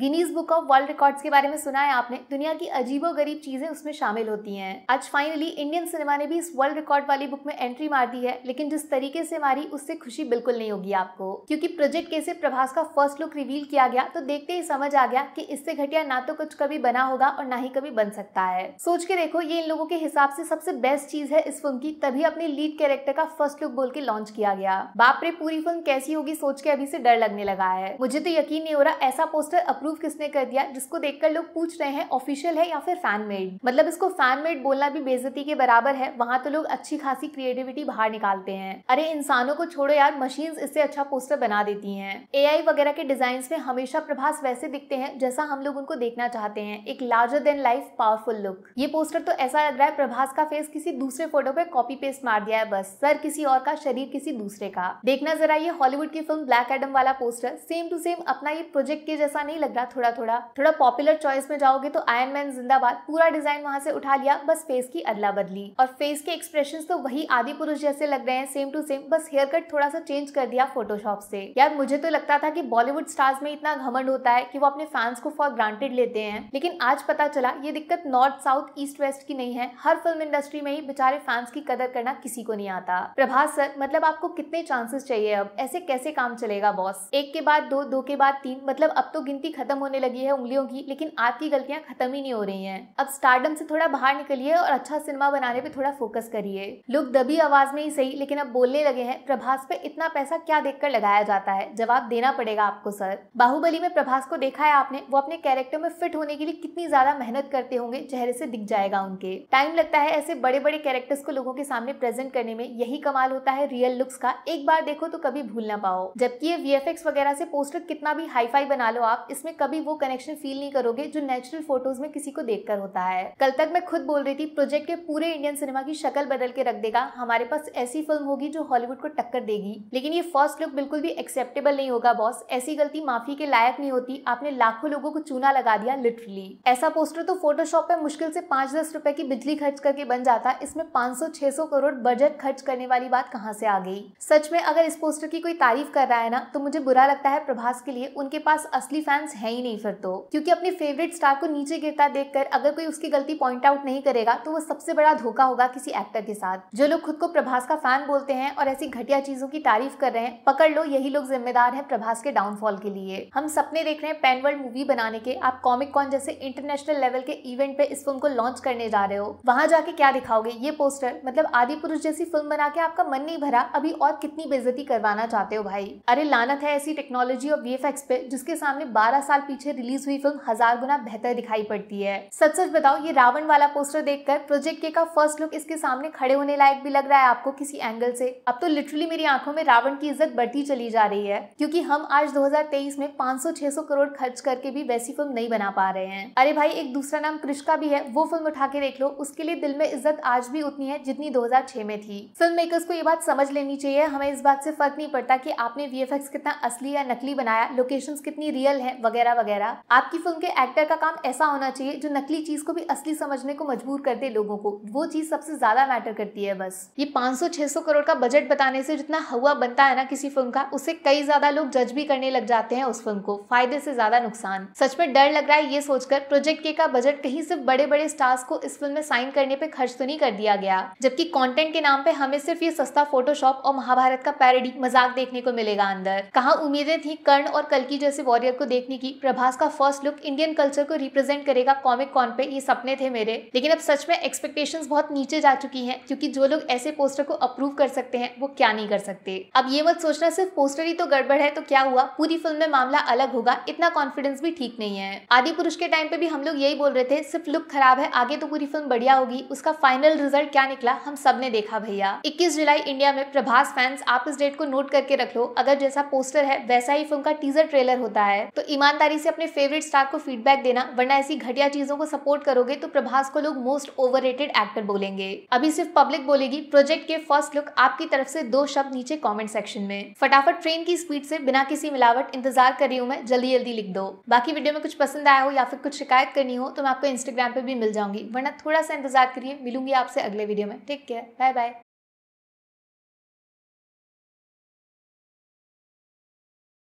Guinness book of world records के बारे में सुना है आपने दुनिया की अजीबो गरीब चीजें उसमें शामिल होती हैं आज फाइनली इंडियन सिनेमा ने भी इस वर्ल्ड रिकॉर्ड वाली बुक में एंट्री मार दी है लेकिन जिस तरीके से मारी उससे खुशी बिल्कुल नहीं होगी आपको क्योंकि प्रोजेक्ट कैसे प्रभास का फर्स्ट लुक रिवील किया गया तो देखते ही समझ आ गया की इससे घटिया ना तो कुछ कभी बना होगा और ना ही कभी बन सकता है सोच के देखो ये इन लोगों के हिसाब से सबसे बेस्ट चीज है इस फिल्म की तभी अपने लीड कैरेक्टर का फर्स्ट लुक बोल के लॉन्च किया गया बापरे पूरी फिल्म कैसी होगी सोच के अभी से डर लगने लगा है मुझे तो यकीन नहीं हो रहा ऐसा पोस्टर अप्रूव किसने कर दिया जिसको देखकर लोग पूछ रहे हैं ऑफिशियल है या फिर फैन मेड मतलब इसको फैन मेड बोलना भी बेजती के बराबर है वहां तो लोग अच्छी खासी क्रिएटिविटी बाहर निकालते हैं अरे इंसानों को छोड़ो यार मशीन इससे अच्छा पोस्टर बना देती है ए वगैरह के डिजाइन में हमेशा प्रभास वैसे दिखते हैं जैसा हम लोग उनको देखना चाहते हैं एक larger than life powerful look ये पोस्टर तो ऐसा लग रहा है प्रभास का फेस किसी दूसरे फोटो पे कॉपी पेस्ट मार दिया है बस सर किसी और का शरीर किसी दूसरे का देखना जरा ये हॉलीवुड की फिल्म ब्लैक एडम वाला पोस्टर सेम टू सेम अपना ये प्रोजेक्ट के जैसा नहीं लग लग रहा थोड़ा थोड़ा थोड़ा पॉपुलर चॉइस में जाओगे तो आयन मैन जिंदाबाद पूरा डिजाइन वहां से उठा लिया बस फेस की अदला बदली और फेस के एक्सप्रेशन तो वही आदि पुरुष जैसे लग रहे हैं सेम टू सेम बस हेयर कट थोड़ा सा चेंज कर दिया फोटोशॉप से यार मुझे तो लगता था कि बॉलीवुड स्टार्स में इतना घमंड होता है कि वो अपने फैंस को फॉर ग्रांटेड लेते हैं लेकिन आज पता चला ये दिक्कत नॉर्थ साउथ ईस्ट वेस्ट की नहीं है हर फिल्म इंडस्ट्री में ही बेचारे फैंस की कदर करना किसी को नहीं आता प्रभास सर मतलब आपको कितने चांसेस चाहिए अब ऐसे कैसे काम चलेगा बॉस एक के बाद दो दो के बाद तीन मतलब अब तो गिनती खत्म होने लगी है उंगलियों की लेकिन आपकी गलतियां खत्म ही नहीं हो रही हैं अब स्टार्डम से थोड़ा बाहर निकलिए और अच्छा सिनेमा बनाने पे थोड़ा फोकस करिए लोग दबी आवाज में ही सही लेकिन अब बोलने लगे हैं प्रभास पे इतना पैसा क्या देख लगाया जाता है जवाब देना पड़ेगा आपको सर बाहुबली में प्रभास को देखा है आपने वो अपने कैरेक्टर में फिट होने के लिए कितनी ज्यादा मेहनत करते होंगे चेहरे से दिख जाएगा उनके टाइम लगता है ऐसे बड़े बड़े कैरेक्टर्स को लोगों के सामने प्रेजेंट करने में यही कमाल होता है रियल लुक्स का एक बार देखो तो कभी भूल ना पाओ जबकि ये वीएफएक्स वगैरह से पोस्टर कितना भी हाईफाई बना लो आप इसमें में कभी वो कनेक्शन फील नहीं करोगे जो नेचुरल फोटोज में किसी को देखकर होता है कल तक मैं खुद बोल रही थी प्रोजेक्ट के पूरे इंडियन सिनेमा की शक्ल बदल के रख देगा हमारे पास ऐसी फिल्म होगी जो हॉलीवुड को टक्कर देगी लेकिन ये फर्स्ट लुक बिल्कुल भी एक्सेप्टेबल नहीं होगा बॉस ऐसी गलती माफी के लायक नहीं होती आपने लाखों लोगों को चूना लगा दिया लिटरली ऐसा पोस्टर तो फोटोशॉप में मुश्किल से पांच दस रुपए की बिजली खर्च करके बन जाता इसमें पांच सौ छह सौ करोड़ बजट खर्च करने वाली बात कहाँ से आ गई सच में अगर इस पोस्टर की कोई तारीफ कर रहा है ना तो मुझे बुरा लगता है प्रभास के लिए उनके पास असली फैंस है ही नहीं फिर तो क्योंकि अपने फेवरेट स्टार को नीचे गिरता देखकर अगर कोई उसकी गलती पॉइंट आउट नहीं करेगा तो वो सबसे बड़ा धोखा होगा किसी एक्टर के साथ जो लोग खुद को प्रभास का फैन बोलते हैं और ऐसी घटिया चीजों की तारीफ कर रहे हैं पकड़ लो यही लोग जिम्मेदार है प्रभास के डाउनफॉल के लिए हम सपने देख रहे हैं वर्ल्ड मूवी बनाने के आप कॉमिक कॉन जैसे इंटरनेशनल लेवल के इवेंट पे इस फिल्म को लॉन्च करने जा रहे हो वहां जाके क्या दिखाओगे ये पोस्टर मतलब आदि पुरुष जैसी फिल्म बना के आपका मन नहीं भरा अभी और कितनी बेजती करवाना चाहते हो भाई अरे लानत है ऐसी टेक्नोलॉजी और वी पे जिसके सामने बारह साल पीछे रिलीज हुई फिल्म हजार गुना बेहतर दिखाई पड़ती है सच सच बताओ ये रावण वाला पोस्टर देखकर प्रोजेक्ट के का फर्स्ट लुक इसके सामने खड़े होने लायक भी लग रहा है आपको किसी एंगल से अब तो लिटरली मेरी आंखों में रावण की इज्जत बढ़ती चली जा रही है क्योंकि हम आज 2023 में 500-600 करोड़ खर्च करके भी वैसी फिल्म नहीं बना पा रहे हैं अरे भाई एक दूसरा नाम कृष्का भी है वो फिल्म उठा के देख लो उसके लिए दिल में इज्जत आज भी उतनी है जितनी 2006 में थी फिल्म मेकर्स को ये बात समझ लेनी चाहिए हमें इस बात से फर्क नहीं पड़ता की आपने वी कितना असली या नकली बनाया लोकेशन कितनी रियल है वगैरह वगैरह वगैरह आपकी फिल्म के एक्टर का काम ऐसा होना चाहिए जो नकली चीज को भी असली समझने को मजबूर कर दे लोगों को वो चीज सबसे ज्यादा मैटर करती है बस ये 500-600 करोड़ का बजट बताने से जितना हवा बनता है ना किसी फिल्म का उससे कई ज्यादा लोग जज भी करने लग जाते हैं उस फिल्म को फायदे से ज्यादा नुकसान सच में डर लग रहा है ये सोचकर प्रोजेक्ट के का बजट कहीं सिर्फ बड़े बड़े स्टार्स को इस फिल्म में साइन करने पे खर्च तो नहीं कर दिया गया जबकि कॉन्टेंट के नाम पे हमें सिर्फ ये सस्ता फोटोशॉप और महाभारत का पैरडी मजाक देखने को मिलेगा अंदर कहा उम्मीदें थी कर्ण और कल्कि जैसे वॉरियर को देखने की प्रभास का फर्स्ट लुक इंडियन कल्चर को रिप्रेजेंट करेगा कॉमिक कॉन पे ये सपने थे मेरे लेकिन अब सच में एक्सपेक्टेशंस बहुत नीचे जा चुकी हैं क्योंकि जो लोग ऐसे पोस्टर को अप्रूव कर सकते हैं वो क्या नहीं कर सकते अब ये मत सोचना सिर्फ पोस्टर ही तो गड़बड़ है तो क्या हुआ पूरी फिल्म में मामला अलग होगा इतना कॉन्फिडेंस भी ठीक नहीं है आदि पुरुष के टाइम पे भी हम लोग यही बोल रहे थे सिर्फ लुक खराब है आगे तो पूरी फिल्म बढ़िया होगी उसका फाइनल रिजल्ट क्या निकला हम सब ने देखा भैया इक्कीस जुलाई इंडिया में प्रभास फैंस आप इस डेट को नोट करके रख लो अगर जैसा पोस्टर है वैसा ही फिल्म का टीजर ट्रेलर होता है तो इमान ईमानदारी से अपने फेवरेट स्टार को फीडबैक देना वरना ऐसी घटिया चीजों को सपोर्ट करोगे तो प्रभास को लोग मोस्ट ओवर एक्टर बोलेंगे अभी सिर्फ पब्लिक बोलेगी प्रोजेक्ट के फर्स्ट लुक आपकी तरफ से दो शब्द नीचे कॉमेंट सेक्शन में फटाफट ट्रेन की स्पीड से बिना किसी मिलावट इंतजार कर रही हूँ मैं जल्दी जल्दी लिख दो बाकी वीडियो में कुछ पसंद आया हो या फिर कुछ शिकायत करनी हो तो मैं आपको इंस्टाग्राम पे भी मिल जाऊंगी वरना थोड़ा सा इंतजार करिए मिलूंगी आपसे अगले वीडियो में टेक केयर बाय बाय